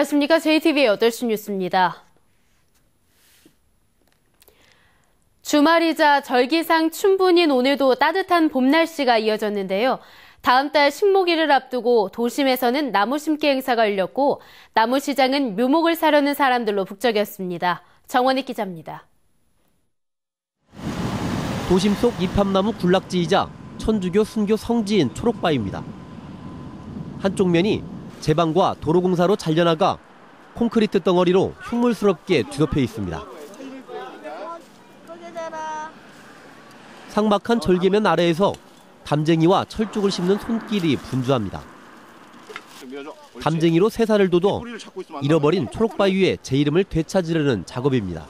안녕하십니까. j t v 의 8시 뉴스입니다. 주말이자 절기상 춘분인 오늘도 따뜻한 봄 날씨가 이어졌는데요. 다음 달 식목일을 앞두고 도심에서는 나무 심기 행사가 열렸고 나무 시장은 묘목을 사려는 사람들로 북적였습니다. 정원희 기자입니다. 도심 속 입합나무 군락지이자 천주교 순교 성지인 초록바위입니다. 한쪽 면이 제방과 도로공사로 잘려나가 콘크리트 덩어리로 흉물스럽게 뒤덮여 있습니다. 상막한 절개면 아래에서 담쟁이와 철쭉을 씹는 손길이 분주합니다. 담쟁이로 새살을 돋워 잃어버린 초록바위에 제 이름을 되찾으려는 작업입니다.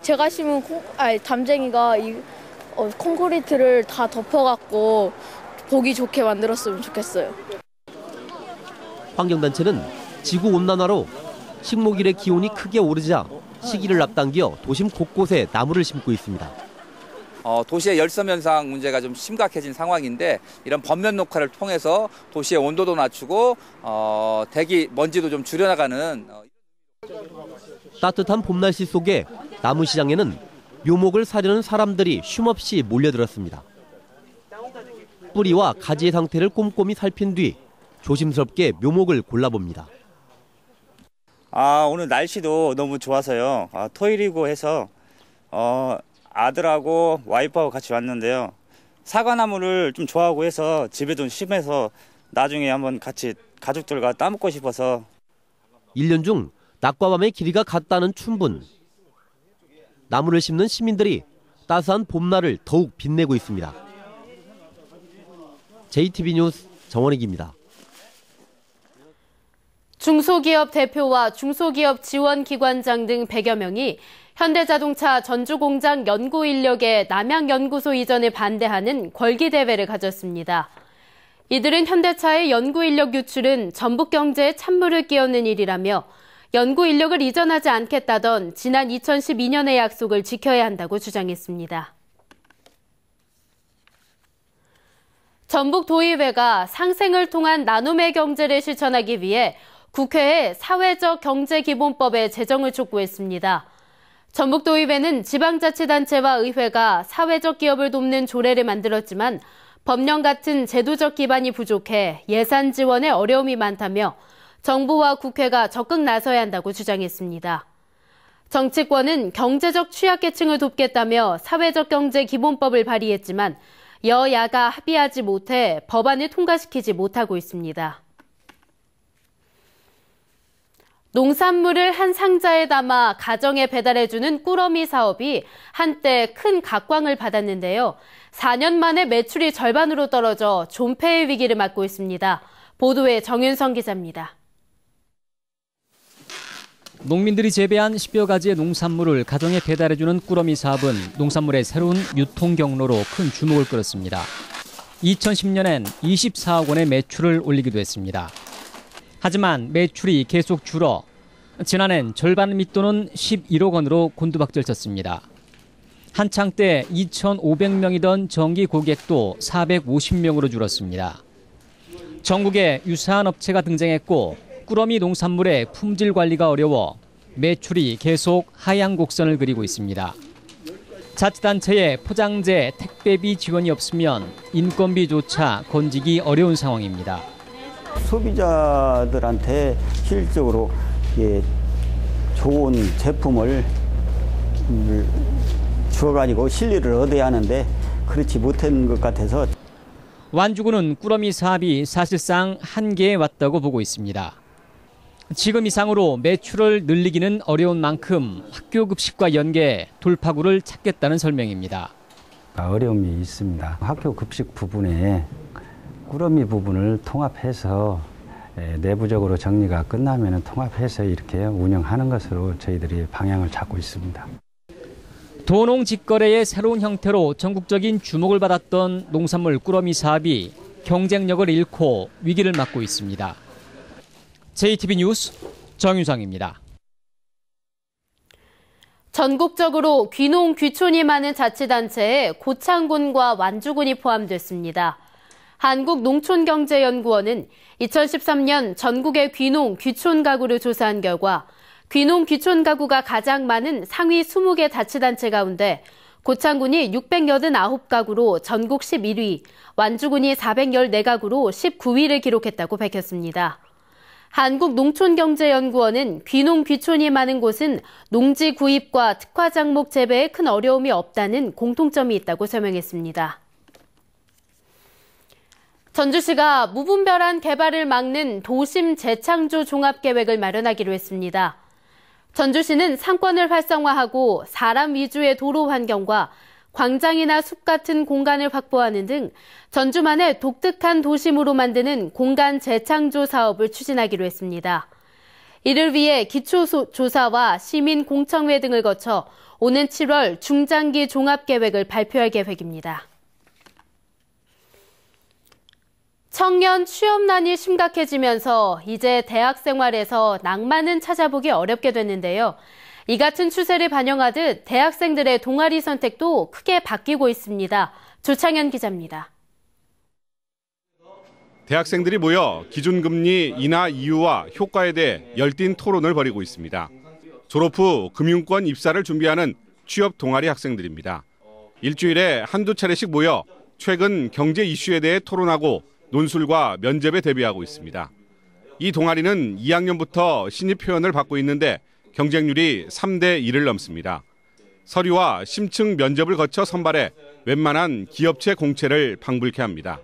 제가 심은 콩, 아니, 담쟁이가 이, 어, 콘크리트를 다 덮어갖고 보기 좋게 만들었으면 좋겠어요. 환경단체는 지구온난화로 식목일의 기온이 크게 오르자 시기를 앞당겨 도심 곳곳에 나무를 심고 있습니다. 어, 도시의 열섬 현상 문제가 좀 심각해진 상황인데 이런 범면 녹화를 통해서 도시의 온도도 낮추고 어, 대기 먼지도 좀 줄여나가는 어, 따뜻한 봄 날씨 속에 나무 시장에는 묘목을 사려는 사람들이 쉼없이 몰려들었습니다. 뿌리와 가지의 상태를 꼼꼼히 살핀 뒤 조심스럽게 묘목을 골라봅니다. 아 오늘 날씨도 너무 좋아서요. 아, 토요일이고 해서 어, 아들하고 와이프하고 같이 왔는데요. 사과나무를 좀 좋아하고 해서 집에 좀 심해서 나중에 한번 같이 가족들과 따먹고 싶어서 1년 중 낮과 밤의 길이가 같다는 춘분. 나무를 심는 시민들이 따스한 봄날을 더욱 빛내고 있습니다. JTB 뉴스 정원익입니다. 중소기업 대표와 중소기업 지원기관장 등 100여 명이 현대자동차 전주공장 연구인력의 남양연구소 이전에 반대하는 궐기대회를 가졌습니다. 이들은 현대차의 연구인력 유출은 전북 경제에 찬물을 끼얹는 일이라며 연구인력을 이전하지 않겠다던 지난 2012년의 약속을 지켜야 한다고 주장했습니다. 전북도의회가 상생을 통한 나눔의 경제를 실천하기 위해 국회에 사회적 경제기본법의 제정을 촉구했습니다. 전북도의회는 지방자치단체와 의회가 사회적 기업을 돕는 조례를 만들었지만 법령 같은 제도적 기반이 부족해 예산 지원에 어려움이 많다며 정부와 국회가 적극 나서야 한다고 주장했습니다. 정치권은 경제적 취약계층을 돕겠다며 사회적 경제 기본법을 발의했지만 여야가 합의하지 못해 법안을 통과시키지 못하고 있습니다. 농산물을 한 상자에 담아 가정에 배달해주는 꾸러미 사업이 한때 큰 각광을 받았는데요. 4년 만에 매출이 절반으로 떨어져 존폐의 위기를 맞고 있습니다. 보도에 정윤성 기자입니다. 농민들이 재배한 10여 가지의 농산물을 가정에 배달해주는 꾸러미 사업은 농산물의 새로운 유통 경로로 큰 주목을 끌었습니다. 2010년엔 24억 원의 매출을 올리기도 했습니다. 하지만 매출이 계속 줄어 지난해 절반 밑도는 11억 원으로 곤두박질쳤습니다. 한창 때 2,500명이던 정기 고객도 450명으로 줄었습니다. 전국에 유사한 업체가 등장했고 꾸러미 농산물의 품질 관리가 어려워 매출이 계속 하향 곡선을 그리고 있습니다. 자치단체에 포장재, 택배비 지원이 없으면 인건비조차 건지기 어려운 상황입니다. 소비자들한테 실질적으로 예, 좋은 제품을 음, 주어가지고 실리를 얻어야 하는데 그렇지 못한 것 같아서 완주군은 꾸러미 사업이 사실상 한계에 왔다고 보고 있습니다. 지금 이상으로 매출을 늘리기는 어려운 만큼 학교 급식과 연계 돌파구를 찾겠다는 설명입니다. 아, 어려움이 있습니다. 학교 급식 부분에 꾸러미 부분을 통합해서 예, 내부적으로 정리가 끝나면 통합해서 이렇게 운영하는 것으로 저희들이 방향을 잡고 있습니다. 도농 직거래의 새로운 형태로 전국적인 주목을 받았던 농산물 꾸러미 사업이 경쟁력을 잃고 위기를 맞고 있습니다. JTB 뉴스 정윤상입니다. 전국적으로 귀농 귀촌이 많은 자치단체에 고창군과 완주군이 포함됐습니다. 한국농촌경제연구원은 2013년 전국의 귀농, 귀촌 가구를 조사한 결과 귀농, 귀촌 가구가 가장 많은 상위 20개 자치단체 가운데 고창군이 689가구로 전국 11위, 완주군이 414가구로 19위를 기록했다고 밝혔습니다. 한국농촌경제연구원은 귀농 귀촌이 많은 곳은 농지 구입과 특화 장목 재배에 큰 어려움이 없다는 공통점이 있다고 설명했습니다. 전주시가 무분별한 개발을 막는 도심 재창조 종합계획을 마련하기로 했습니다. 전주시는 상권을 활성화하고 사람 위주의 도로 환경과 광장이나 숲 같은 공간을 확보하는 등 전주만의 독특한 도심으로 만드는 공간 재창조 사업을 추진하기로 했습니다. 이를 위해 기초조사와 시민공청회 등을 거쳐 오는 7월 중장기 종합계획을 발표할 계획입니다. 청년 취업난이 심각해지면서 이제 대학 생활에서 낭만은 찾아보기 어렵게 됐는데요. 이 같은 추세를 반영하듯 대학생들의 동아리 선택도 크게 바뀌고 있습니다. 조창현 기자입니다. 대학생들이 모여 기준금리 인하 이유와 효과에 대해 열띤 토론을 벌이고 있습니다. 졸업 후 금융권 입사를 준비하는 취업 동아리 학생들입니다. 일주일에 한두 차례씩 모여 최근 경제 이슈에 대해 토론하고 논술과 면접에 대비하고 있습니다. 이 동아리는 2학년부터 신입 회원을 받고 있는데 경쟁률이 3대 1을 넘습니다. 서류와 심층 면접을 거쳐 선발해 웬만한 기업체 공채를 방불케 합니다.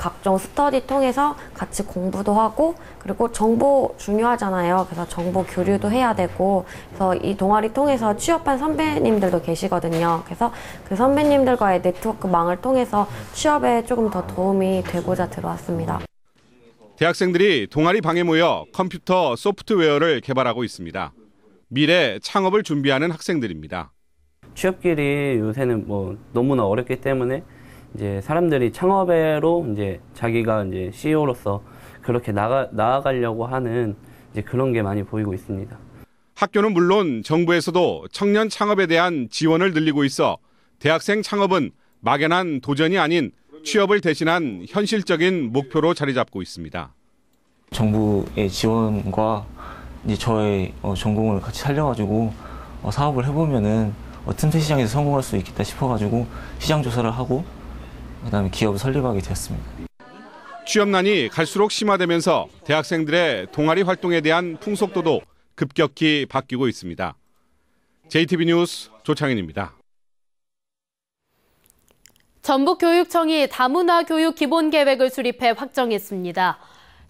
각종 스터디 통해서 같이 공부도 하고 그리고 정보 중요하잖아요. 그래서 정보 교류도 음. 해야 되고 그래서 이 동아리 통해서 취업한 선배님들도 계시거든요. 그래서 그 선배님들과의 네트워크망을 통해서 취업에 조금 더 도움이 되고자 들어왔습니다. 대학생들이 동아리 방에 모여 컴퓨터 소프트웨어를 개발하고 있습니다. 미래 창업을 준비하는 학생들입니다. 취업길이 요새는 뭐 너무나 어렵기 때문에 이제 사람들이 창업으로 이제 자기가 이제 CEO로서 그렇게 나가, 나아가려고 하는 이제 그런 게 많이 보이고 있습니다. 학교는 물론 정부에서도 청년 창업에 대한 지원을 늘리고 있어 대학생 창업은 막연한 도전이 아닌 취업을 대신한 현실적인 목표로 자리 잡고 있습니다. 정부의 지원과 이제 저의 어, 전공을 같이 살려가지고 어, 사업을 해보면은 틈새 시장에서 성공할 수 있겠다 싶어가지고 시장 조사를 하고 그다음에 기업을 설립하게 됐습니다 취업난이 갈수록 심화되면서 대학생들의 동아리 활동에 대한 풍속도도 급격히 바뀌고 있습니다. JTB 뉴스 조창인입니다 전북교육청이 다문화 교육 기본 계획을 수립해 확정했습니다.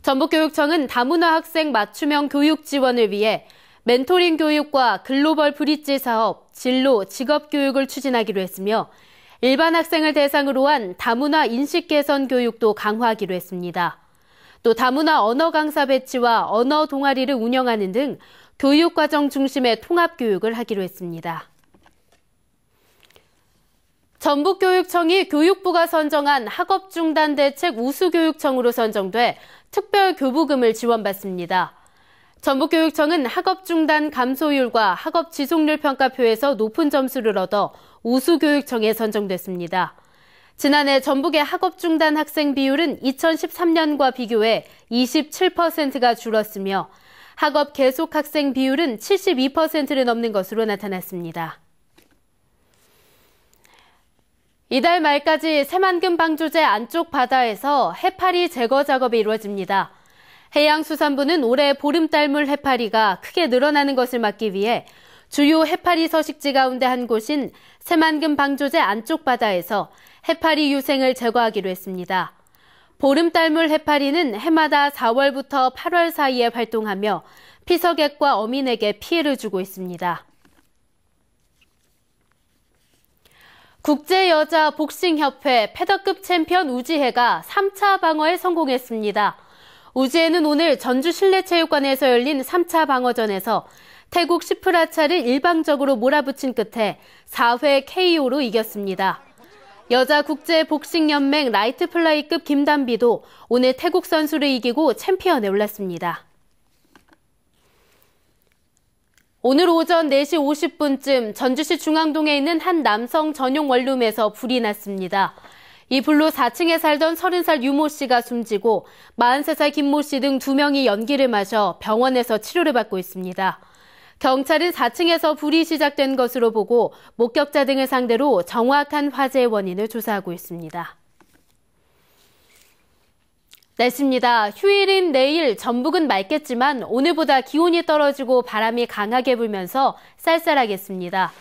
전북교육청은 다문화 학생 맞춤형 교육 지원을 위해 멘토링 교육과 글로벌 브릿지 사업, 진로, 직업 교육을 추진하기로 했으며 일반 학생을 대상으로 한 다문화 인식 개선 교육도 강화하기로 했습니다. 또 다문화 언어 강사 배치와 언어 동아리를 운영하는 등 교육 과정 중심의 통합 교육을 하기로 했습니다. 전북교육청이 교육부가 선정한 학업중단대책 우수교육청으로 선정돼 특별교부금을 지원받습니다. 전북교육청은 학업중단 감소율과 학업지속률 평가표에서 높은 점수를 얻어 우수교육청에 선정됐습니다. 지난해 전북의 학업 중단 학생 비율은 2013년과 비교해 27%가 줄었으며 학업 계속 학생 비율은 72%를 넘는 것으로 나타났습니다. 이달 말까지 새만금 방조제 안쪽 바다에서 해파리 제거 작업이 이루어집니다. 해양수산부는 올해 보름달물 해파리가 크게 늘어나는 것을 막기 위해 주요 해파리 서식지 가운데 한 곳인 새만금 방조제 안쪽 바다에서 해파리 유생을 제거하기로 했습니다. 보름달물 해파리는 해마다 4월부터 8월 사이에 활동하며 피서객과 어민에게 피해를 주고 있습니다. 국제여자복싱협회 패더급 챔피언 우지혜가 3차 방어에 성공했습니다. 우지혜는 오늘 전주 실내체육관에서 열린 3차 방어전에서 태국 시프라차를 일방적으로 몰아붙인 끝에 4회 KO로 이겼습니다. 여자 국제 복싱 연맹 라이트 플라이급 김단비도 오늘 태국 선수를 이기고 챔피언에 올랐습니다. 오늘 오전 4시 50분쯤 전주시 중앙동에 있는 한 남성 전용 원룸에서 불이 났습니다. 이 불로 4층에 살던 30살 유모 씨가 숨지고 43살 김모 씨등 2명이 연기를 마셔 병원에서 치료를 받고 있습니다. 경찰은 4층에서 불이 시작된 것으로 보고 목격자 등을 상대로 정확한 화재 원인을 조사하고 있습니다. 날씨입니다. 휴일인 내일 전북은 맑겠지만 오늘보다 기온이 떨어지고 바람이 강하게 불면서 쌀쌀하겠습니다.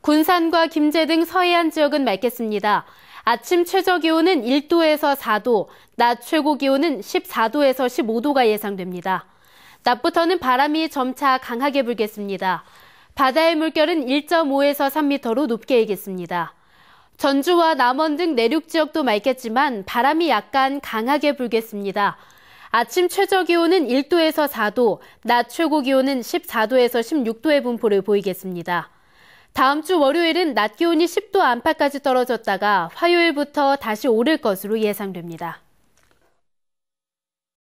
군산과 김제 등 서해안 지역은 맑겠습니다. 아침 최저 기온은 1도에서 4도, 낮 최고 기온은 14도에서 15도가 예상됩니다. 낮부터는 바람이 점차 강하게 불겠습니다. 바다의 물결은 1.5에서 3m로 높게 일겠습니다. 전주와 남원 등 내륙 지역도 맑겠지만 바람이 약간 강하게 불겠습니다. 아침 최저 기온은 1도에서 4도, 낮 최고 기온은 14도에서 16도의 분포를 보이겠습니다. 다음 주 월요일은 낮 기온이 10도 안팎까지 떨어졌다가 화요일부터 다시 오를 것으로 예상됩니다.